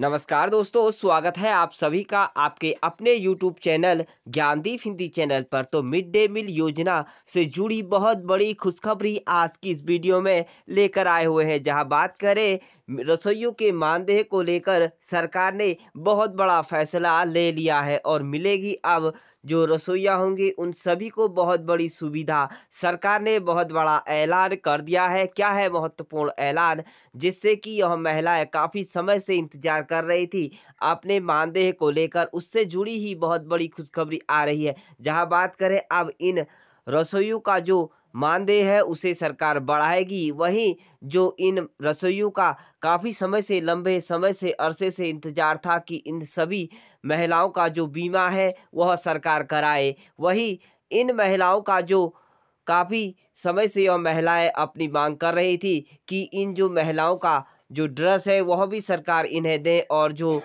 नमस्कार दोस्तों स्वागत है आप सभी का आपके अपने YouTube channel Gyandeep Hindi channel पर तो मिड डे मील योजना से जुड़ी बहुत बड़ी खुशखबरी आज की इस वीडियो में लेकर आए हुए हैं जहां बात करें रसोइयों के मानदेय को लेकर सरकार ने बहुत बड़ा फैसला ले लिया है और मिलेगी अब जो रसोइया होंगे उन सभी को बहुत बड़ी सुविधा सरकार ने बहुत बड़ा ऐलान कर दिया है क्या है महत्वपूर्ण ऐलान जिससे कि यह महिलाएं काफ़ी समय से इंतजार कर रही थी अपने मानदेय को लेकर उससे जुड़ी ही बहुत बड़ी खुशखबरी आ रही है जहां बात करें अब इन रसोइयों का जो मानदेय है उसे सरकार बढ़ाएगी वहीं जो इन रसोइयों का काफ़ी समय से लंबे समय से अरसे से इंतजार था कि इन सभी महिलाओं का जो बीमा है वह सरकार कराए वहीं इन महिलाओं का जो काफ़ी समय से यह महिलाएं अपनी मांग कर रही थी कि इन जो महिलाओं का जो ड्रेस है वह भी सरकार इन्हें दे और जो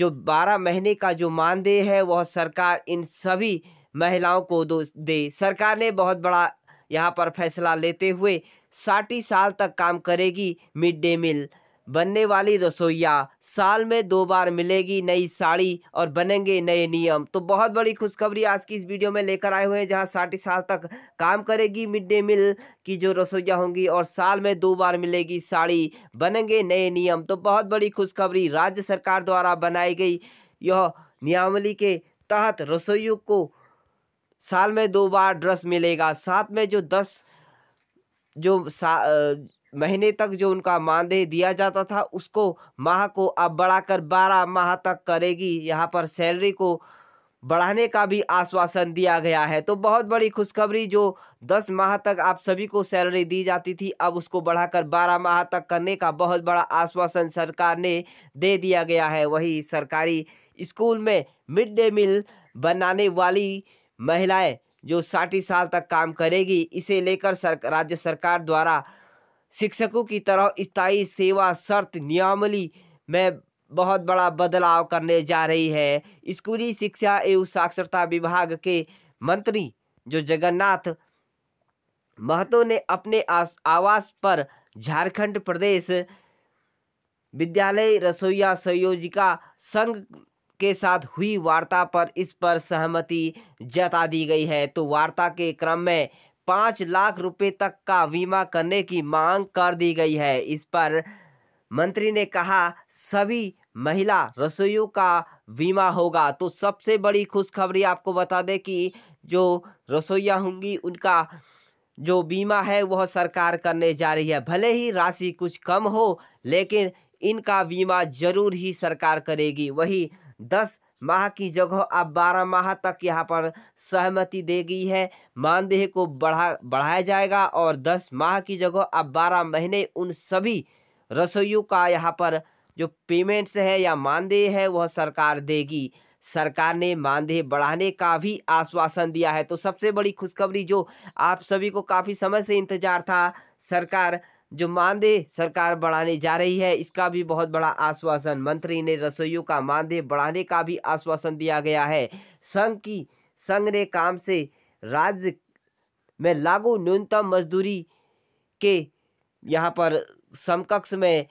जो बारह महीने का जो मानदेय है वह सरकार इन सभी महिलाओं को दो दे सरकार ने बहुत बड़ा यहाँ पर फैसला लेते हुए साठ साल तक काम करेगी मिड डे मील बनने वाली रसोईया साल में दो बार मिलेगी नई साड़ी और बनेंगे नए नियम तो बहुत बड़ी खुशखबरी आज की इस वीडियो में लेकर आए हुए हैं जहां साठ साल तक काम करेगी मिड डे मील की जो रसोईया होंगी और साल में दो बार मिलेगी साड़ी बनेंगे नए नियम तो बहुत बड़ी खुशखबरी राज्य सरकार द्वारा बनाई गई यह नियमावली के तहत रसोइयों को साल में दो बार ड्रेस मिलेगा साथ में जो दस जो सा महीने तक जो उनका मानदेय दिया जाता था उसको माह को अब बढ़ाकर बारह माह तक करेगी यहाँ पर सैलरी को बढ़ाने का भी आश्वासन दिया गया है तो बहुत बड़ी खुशखबरी जो दस माह तक आप सभी को सैलरी दी जाती थी अब उसको बढ़ाकर बारह माह तक करने का बहुत बड़ा आश्वासन सरकार ने दे दिया गया है वही सरकारी स्कूल में मिड डे मील बनाने वाली महिलाएं जो साठी साल तक काम करेगी इसे लेकर सर, राज्य सरकार द्वारा शिक्षकों की तरह स्थायी सेवा शर्त नियमली में बहुत बड़ा बदलाव करने जा रही है स्कूली शिक्षा एवं साक्षरता विभाग के मंत्री जो जगन्नाथ महतो ने अपने आवास पर झारखंड प्रदेश विद्यालय रसोईया संयोजिका संघ के साथ हुई वार्ता पर इस पर सहमति जता दी गई है तो वार्ता के क्रम में पाँच लाख रुपए तक का बीमा करने की मांग कर दी गई है इस पर मंत्री ने कहा सभी महिला रसोइयों का बीमा होगा तो सबसे बड़ी खुशखबरी आपको बता दें कि जो रसोइया होंगी उनका जो बीमा है वह सरकार करने जा रही है भले ही राशि कुछ कम हो लेकिन इनका बीमा जरूर ही सरकार करेगी वही दस माह की जगह अब बारह माह तक यहाँ पर सहमति दे गई है मानदेय को बढ़ा बढ़ाया जाएगा और दस माह की जगह अब बारह महीने उन सभी रसोइयों का यहाँ पर जो पेमेंट्स है या मानदेय है वह सरकार देगी सरकार ने मानदेय बढ़ाने का भी आश्वासन दिया है तो सबसे बड़ी खुशखबरी जो आप सभी को काफ़ी समय से इंतजार था सरकार जो मानदेय सरकार बढ़ाने जा रही है इसका भी बहुत बड़ा आश्वासन मंत्री ने रसोइयों का मानदेय बढ़ाने का भी आश्वासन दिया गया है संघ की संघ ने काम से राज्य में लागू न्यूनतम मजदूरी के यहाँ पर समकक्ष में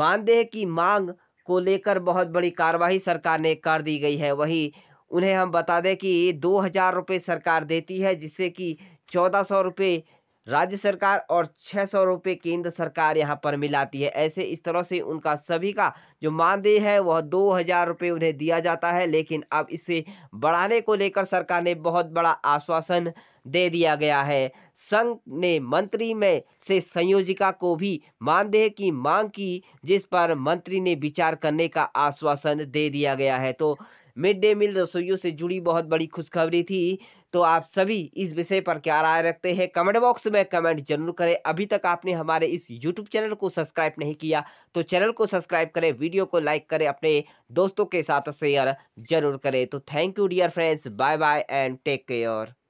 मानदेय की मांग को लेकर बहुत बड़ी कार्रवाई सरकार ने कर दी गई है वहीं उन्हें हम बता दें कि दो हज़ार रुपये सरकार देती है जिससे कि चौदह सौ रुपये राज्य सरकार और छः सौ रुपये केंद्र सरकार यहाँ पर मिलाती है ऐसे इस तरह से उनका सभी का जो मानदेय है वह दो हज़ार रुपये उन्हें दिया जाता है लेकिन अब इसे बढ़ाने को लेकर सरकार ने बहुत बड़ा आश्वासन दे दिया गया है संघ ने मंत्री में से संयोजिका को भी मानदेय की मांग की जिस पर मंत्री ने विचार करने का आश्वासन दे दिया गया है तो मिड डे मील रसोइयों से जुड़ी बहुत बड़ी खुशखबरी थी तो आप सभी इस विषय पर क्या राय रखते हैं कमेंट बॉक्स में कमेंट जरूर करें अभी तक आपने हमारे इस यूट्यूब चैनल को सब्सक्राइब नहीं किया तो चैनल को सब्सक्राइब करें वीडियो को लाइक करें अपने दोस्तों के साथ शेयर जरूर करें तो thank you dear friends bye bye and take care